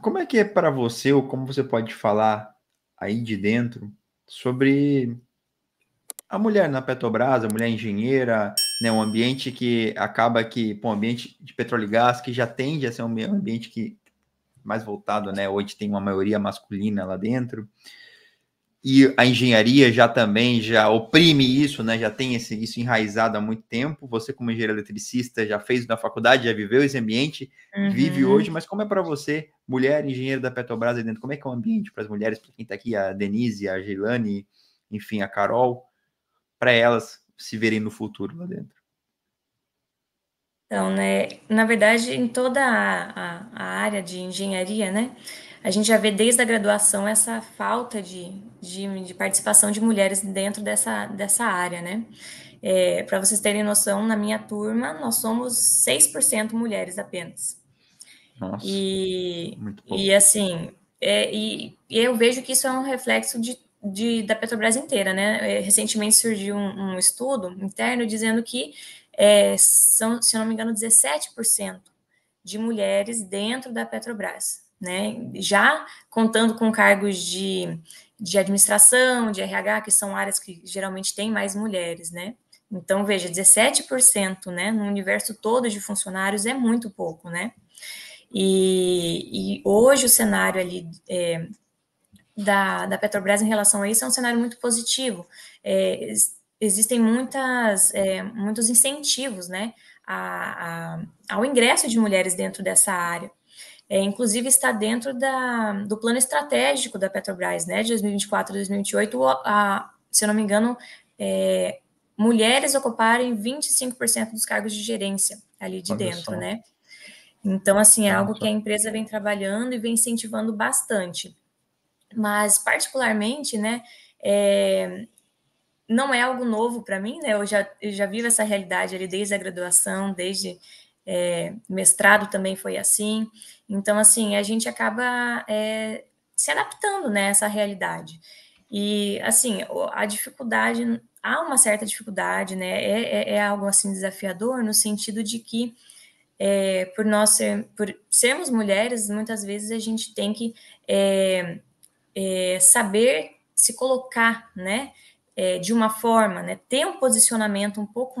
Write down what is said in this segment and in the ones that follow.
Como é que é para você, ou como você pode falar aí de dentro, sobre a mulher na Petrobras, a mulher engenheira, né, um ambiente que acaba que, um ambiente de petróleo e gás que já tende a ser um ambiente que mais voltado, né, hoje tem uma maioria masculina lá dentro e a engenharia já também já oprime isso, né? Já tem esse, isso enraizado há muito tempo. Você, como engenheiro eletricista, já fez na faculdade, já viveu esse ambiente, uhum. vive hoje, mas como é para você, mulher engenheira da Petrobras aí dentro, como é que é o ambiente para as mulheres, para quem está aqui, a Denise, a Geilane, enfim, a Carol, para elas se verem no futuro lá dentro? Então, né, na verdade, em toda a, a, a área de engenharia, né, a gente já vê desde a graduação essa falta de, de, de participação de mulheres dentro dessa, dessa área, né? É, Para vocês terem noção, na minha turma nós somos 6% mulheres apenas. Nossa, e, muito e assim, é, e, e, eu vejo que isso é um reflexo de, de da Petrobras inteira, né? É, recentemente surgiu um, um estudo interno dizendo que é, são, se eu não me engano, 17% de mulheres dentro da Petrobras né? Já contando com cargos de, de administração, de RH, que são áreas que geralmente têm mais mulheres, né? Então, veja, 17%, né, no universo todo de funcionários é muito pouco, né? E, e hoje o cenário ali é, da, da Petrobras em relação a isso é um cenário muito positivo. É, existem muitas, é, muitos incentivos, né, a, a, ao ingresso de mulheres dentro dessa área é, inclusive está dentro da, do plano estratégico da Petrobras, né, de 2024 a 2028, a, se eu não me engano, é, mulheres ocuparem 25% dos cargos de gerência ali de Olha dentro, só. né? Então, assim, é tá, algo tá. que a empresa vem trabalhando e vem incentivando bastante. Mas, particularmente, né, é, não é algo novo para mim, né? Eu já, eu já vivo essa realidade ali desde a graduação, desde é, mestrado também foi assim. Então, assim, a gente acaba é, se adaptando né, a essa realidade. E, assim, a dificuldade, há uma certa dificuldade, né? É, é, é algo, assim, desafiador no sentido de que, é, por nós ser, por sermos mulheres, muitas vezes a gente tem que é, saber se colocar, né? de uma forma, né? Ter um posicionamento um pouco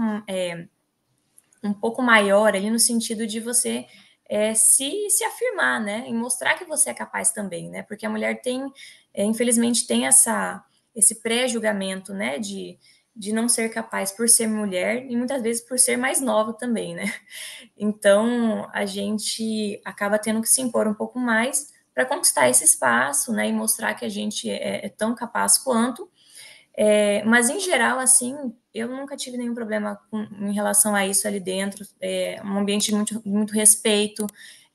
um pouco maior ali no sentido de você é, se, se afirmar, né? E mostrar que você é capaz também, né? Porque a mulher tem, é, infelizmente, tem essa esse pré-julgamento, né? De, de não ser capaz por ser mulher e muitas vezes por ser mais nova também, né? Então a gente acaba tendo que se impor um pouco mais para conquistar esse espaço, né? E mostrar que a gente é, é, é tão capaz quanto é, mas em geral, assim, eu nunca tive nenhum problema com, em relação a isso ali dentro. É um ambiente de muito, muito respeito,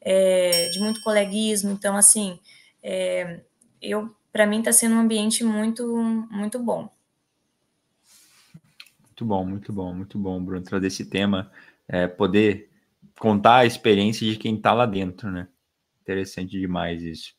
é, de muito coleguismo. Então, assim, é, eu para mim está sendo um ambiente muito, muito bom. Muito bom, muito bom, muito bom, Bruno, trazer esse tema, é, poder contar a experiência de quem está lá dentro, né? Interessante demais isso.